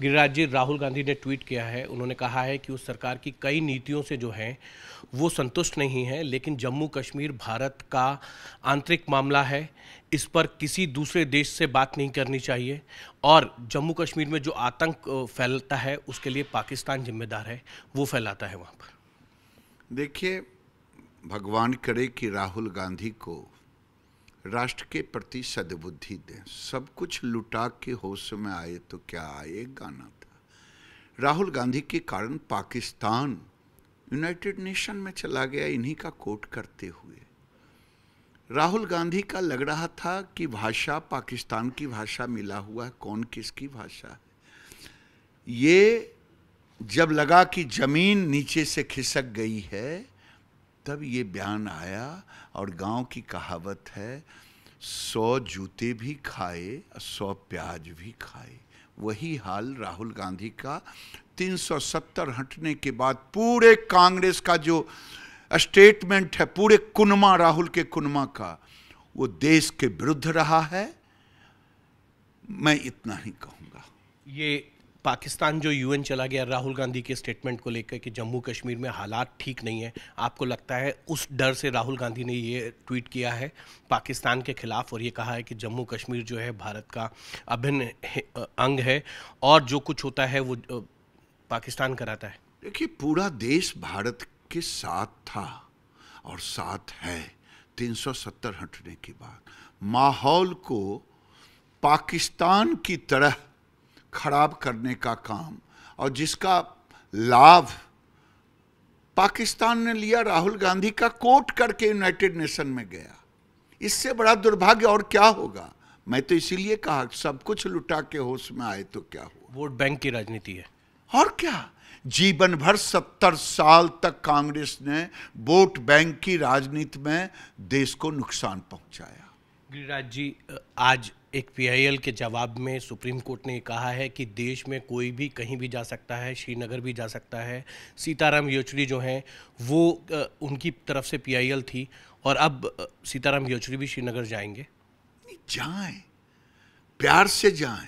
गिरिराज जी राहुल गांधी ने ट्वीट किया है उन्होंने कहा है कि उस सरकार की कई नीतियों से जो है वो संतुष्ट नहीं है लेकिन जम्मू कश्मीर भारत का आंतरिक मामला है इस पर किसी दूसरे देश से बात नहीं करनी चाहिए और जम्मू कश्मीर में जो आतंक फैलता है उसके लिए पाकिस्तान जिम्मेदार है वो फैलाता है वहाँ पर देखिए भगवान करे कि राहुल गांधी को राष्ट्र के प्रति सद्बुद्धि दें सब कुछ लुटा के होश में आए तो क्या आए गाना था राहुल गांधी के कारण पाकिस्तान यूनाइटेड नेशन में चला गया इन्हीं का कोट करते हुए राहुल गांधी का लग रहा था कि भाषा पाकिस्तान की भाषा मिला हुआ है कौन किसकी भाषा है ये जब लगा कि जमीन नीचे से खिसक गई है तब ये बयान आया और गांव की कहावत है सौ जूते भी खाए सौ प्याज भी खाए वही हाल राहुल गांधी का 370 हटने के बाद पूरे कांग्रेस का जो स्टेटमेंट है पूरे कुनमा राहुल के कुनमा का वो देश के विरुद्ध रहा है मैं इतना ही कहूंगा ये पाकिस्तान जो यूएन चला गया राहुल गांधी के स्टेटमेंट को लेकर कि जम्मू कश्मीर में हालात ठीक नहीं है आपको लगता है उस डर से राहुल गांधी ने ये ट्वीट किया है पाकिस्तान के खिलाफ और ये कहा है कि जम्मू कश्मीर जो है भारत का अभिन्न अंग है और जो कुछ होता है वो पाकिस्तान कराता है देखिए पूरा देश भारत के साथ था और साथ है 370 हटने के बाद माहौल को पाकिस्तान की तरह खराब करने का काम और जिसका लाभ पाकिस्तान ने लिया राहुल गांधी का कोट करके यूनाइटेड नेशन में गया इससे बड़ा दुर्भाग्य और क्या होगा मैं तो इसीलिए कहा सब कुछ लुटा के होश में आए तो क्या हुआ वोट बैंक की राजनीति है और क्या जीवन भर सत्तर साल तक कांग्रेस ने वोट बैंक की राजनीति में देश को नुकसान पहुंचाया गिरिराज जी आज एक पीआईएल के जवाब में सुप्रीम कोर्ट ने कहा है कि देश में कोई भी कहीं भी जा सकता है श्रीनगर भी जा सकता है सीताराम येचुरी जो हैं वो उनकी तरफ से पीआईएल थी और अब सीताराम येचुरी भी श्रीनगर जाएंगे जाएं प्यार से जाएं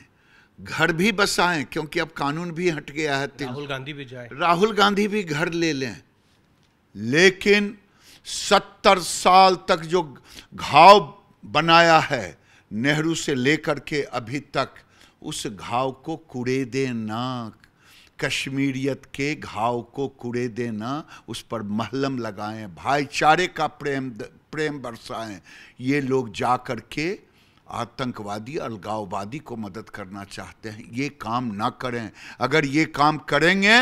घर भी बसाएं क्योंकि अब कानून भी हट गया है राहुल गांधी भी जाए राहुल गांधी भी घर ले लें लेकिन सत्तर साल तक जो घाव बनाया है नेहरू से लेकर के अभी तक उस घाव को कुड़े देना कश्मीरियत के घाव को कुड़े देना उस पर महलम लगाएं भाईचारे का प्रेम प्रेम बरसाएं ये लोग जा कर के आतंकवादी अलगाववादी को मदद करना चाहते हैं ये काम ना करें अगर ये काम करेंगे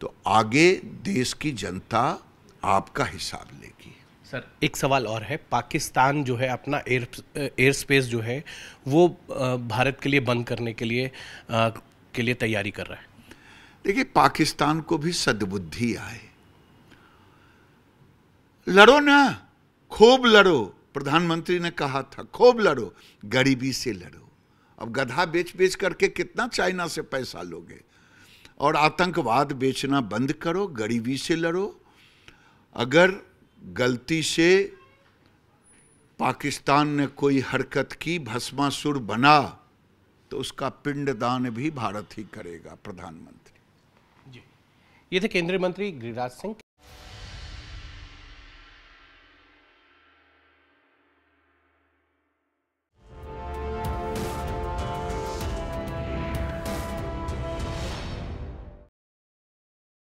तो आगे देश की जनता आपका हिसाब लेगी सर एक सवाल और है पाकिस्तान जो है अपना एयर एयर स्पेस जो है वो भारत के लिए बंद करने के लिए आ, के लिए तैयारी कर रहा है देखिए पाकिस्तान को भी सद्बुद्धि आए लड़ो ना खूब लड़ो प्रधानमंत्री ने कहा था खूब लड़ो गरीबी से लड़ो अब गधा बेच बेच करके कितना चाइना से पैसा लोगे और आतंकवाद बेचना बंद करो गरीबी से लड़ो अगर गलती से पाकिस्तान ने कोई हरकत की भस्मासुर बना तो उसका पिंडदान भी भारत ही करेगा प्रधानमंत्री जी ये थे केंद्रीय मंत्री गिरिराज सिंह